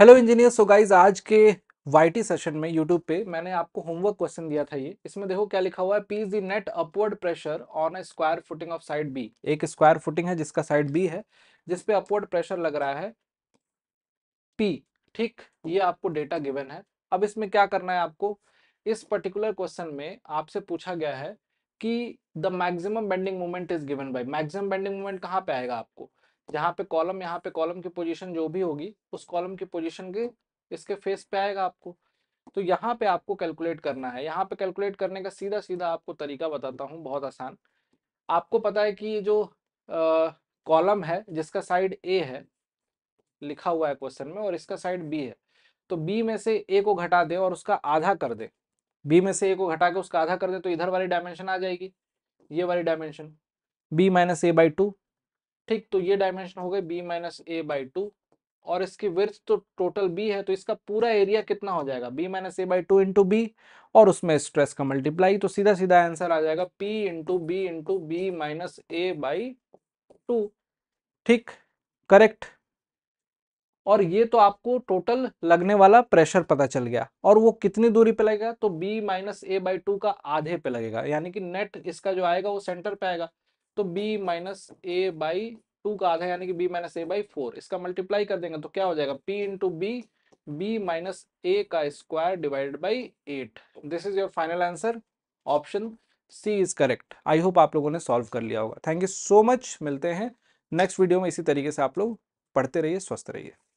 hello engineer so guys आज के YT session में यूट्यूब पे मैंने आपको होमवर्क क्वेश्चन दिया था ये इसमें देखो क्या लिखा हुआ है P is the net upward pressure on a square footing of side B एक स्क्वायर फुटिंग है जिसका साइड बी है जिसपे अपवर्ड प्रेशर लग रहा है पी ठीक ये आपको डेटा गिवन है अब इसमें क्या करना है आपको इस पर्टिकुलर क्वेश्चन में आपसे पूछा गया है कि the maximum bending moment is given by maximum bending moment कहाँ पे आएगा आपको जहाँ पे कॉलम यहाँ पे कॉलम की पोजीशन जो भी होगी उस कॉलम की पोजीशन के इसके फेस पे आएगा आपको तो यहाँ पे आपको कैलकुलेट करना है यहाँ पे कैलकुलेट करने का सीधा सीधा आपको तरीका बताता हूँ बहुत आसान आपको पता है कि ये जो कॉलम है जिसका साइड ए है लिखा हुआ है क्वेश्चन में और इसका साइड बी है तो बी में से ए को घटा दे और उसका आधा कर दे बी में से ए को घटा के उसका आधा कर दे तो इधर वाली डायमेंशन आ जाएगी ये वाली dimension B minus A by two ठीक तो ये डायमेंशन हो गए B minus A by two और इसकी विर्थ तो टोटल बी है तो इसका पूरा एरिया कितना हो जाएगा B minus A by two into B और उसमें स्ट्रेस का मल्टीप्लाई तो सीधा सीधा आंसर आ जाएगा P into B into B minus A by two ठीक करेक्ट और ये तो आपको टोटल लगने वाला प्रेशर पता चल गया और वो कितनी दूरी पे लगेगा तो b minus A by two का आधे पे लगेगा यानी कि नेट इसका जो आएगा वो सेंटर पे आएगा तो B minus A by two का आधा यानी कि b minus A by four इसका मल्टीप्लाई कर देंगे तो क्या हो जाएगा P into B B minus A का square divided by eight this is your final answer option C is correct I hope आप लोगों ने सॉल्व कर लिया होगा थैंक यू सो मच मिलते हैं नेक्स्ट वीडियो में इसी तरीके से आप लोग पढ़ते रहिए स्वस्थ रहिए